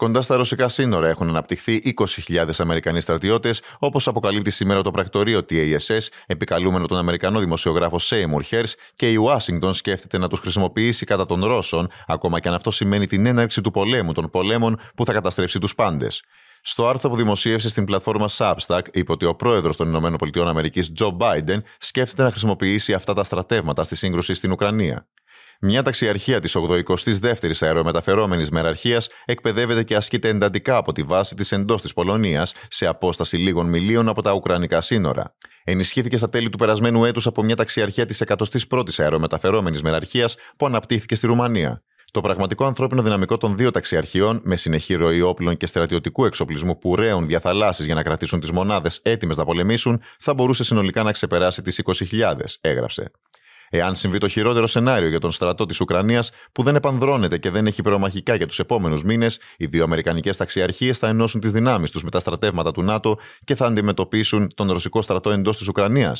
Κοντά στα ρωσικά σύνορα έχουν αναπτυχθεί 20.000 Αμερικανοί στρατιώτες, όπως αποκαλύπτει σήμερα το πρακτορείο TASS, επικαλούμενο τον Αμερικανό δημοσιογράφο Σέιμουρ Χέρ, και η Ουάσιγκτον σκέφτεται να τους χρησιμοποιήσει κατά των Ρώσων, ακόμα και αν αυτό σημαίνει την έναρξη του πολέμου των πολέμων που θα καταστρέψει τους πάντες. Στο άρθρο που δημοσίευσε στην πλατφόρμα Substack, είπε ότι ο πρόεδρος των ΗΠΑ, Τζο Biden, σκέφτεται να χρησιμοποιήσει αυτά τα στρατεύματα στη σύγκρουση στην Ουκρανία. Μια ταξιαρχία της 82η Αερομεταφερόμενης Μεραρχίας εκπαιδεύεται και ασκείται εντατικά από τη βάση της εντός της Πολωνίας, σε απόσταση λίγων μιλίων από τα Ουκρανικά σύνορα. Ενισχύθηκε στα τέλη του περασμένου έτους από μια ταξιαρχία της 101η Αερομεταφερόμενης Μεραρχίας που αναπτύχθηκε στη Ρουμανία. Το πραγματικό ανθρώπινο δυναμικό των δύο ταξιαρχιών, με συνεχή ροή όπλων και στρατιωτικού εξοπλισμού που ρέουν διαθαλάσσει για να κρατήσουν τις μονάδες έτοιμες να πολεμήσουν, θα μπορούσε συνολικά να ξεπεράσει τις 20.000, έγραψε. Εάν συμβεί το χειρότερο σενάριο για τον στρατό της Ουκρανίας που δεν επανδρώνεται και δεν έχει πυρομαχικά για τους επόμενους μήνες, οι δύο Αμερικανικές ταξιαρχίες θα ενώσουν τις δυνάμεις τους με τα στρατεύματα του ΝΑΤΟ και θα αντιμετωπίσουν τον ρωσικό στρατό εντός της Ουκρανίας.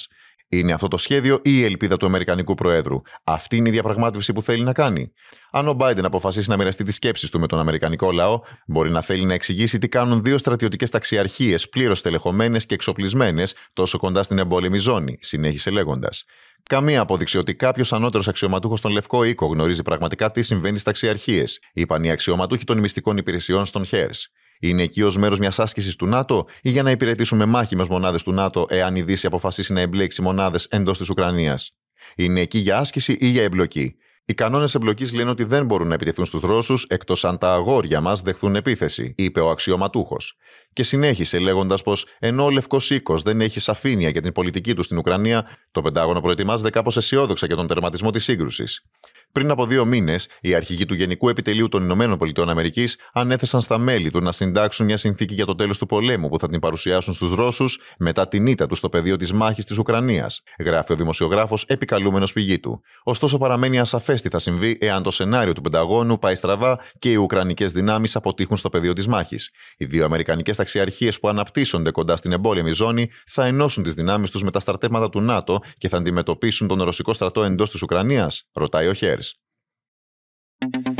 Είναι αυτό το σχέδιο ή η ελπίδα του Αμερικανικού Προέδρου. Αυτή είναι η διαπραγμάτευση που θέλει να κάνει. Αν ο Biden αποφασίσει να μοιραστεί τις σκέψεις του με τον Αμερικανικό λαό, μπορεί να θέλει να εξηγήσει τι κάνουν δύο στρατιωτικές ταξιαρχίες πλήρως τελεχωμένε και εξοπλισμένες τόσο κοντά στην εμπόλεμη ζώνη, συνέχισε λέγοντας. Καμία απόδειξη ότι κάποιος ανώτερος αξιωματούχος στον Λευκό Οίκο γνωρίζει πραγματικά τι συμβαίνει στα αξιαρχίε, είπαν οι αξιωματούχοι των μυστικών υπηρεσιών στον Χέρ. Είναι εκεί ως μέρος μιας άσκησης του ΝΑΤΟ ή για να υπηρετήσουμε με μάχημε μονάδες του ΝΑΤΟ εάν η Δύση αποφασίσει να εμπλέξει μονάδες εντός της Ουκρανίας. Είναι εκεί για άσκηση ή για εμπλοκή. Οι κανόνες εμπλοκής λένε ότι δεν μπορούν να επιτεθούν στους Ρώσους εκτός αν τα αγόρια μας δεχθούν επίθεση, είπε ο αξιωματούχος. Και συνέχισε λέγοντας πως ενώ ο Λευκός Οίκος δεν έχει σαφήνεια για την πολιτική του στην Ουκρανία, το Πεντάγωνο προετοιμάζεται κάπως αισιόδοξα για τον τερματισμό της σύγκρουσης. Πριν από δύο μήνες, οι αρχηγοί του Γενικού Επιτελείου των Ηνωμένων Πολιτειών Αμερικής ανέθεσαν στα μέλη του να συντάξουν μια συνθήκη για το τέλος του πολέμου που θα την παρουσιάσουν στους Ρώσους μετά την ήττα τους στο πεδίο της μάχης της Ουκρανίας, γράφει ο δημοσιογράφος επικαλούμενος πηγή του. Ωστόσο, παραμένει ασαφές τι θα συμβεί εάν το σενάριο του Πενταγώνου πάει στραβά και οι Ουκρανικές δυνάμεις αποτύχουν στο πεδίο της μάχης. Οι δύο Αμερικανικές ταξιαρχίες που αναπτύσσονται κοντά στην εμπόλεμη ζώνη θα ενώσουν τις δυνάμεις τους με τα στρατεύματα του ΝΑΤΟ και θα αντιμετωπίσουν τον ρωσικό στρατό εντός της Ουκρανίας, ρωτάει ο Χέρ. Thank you.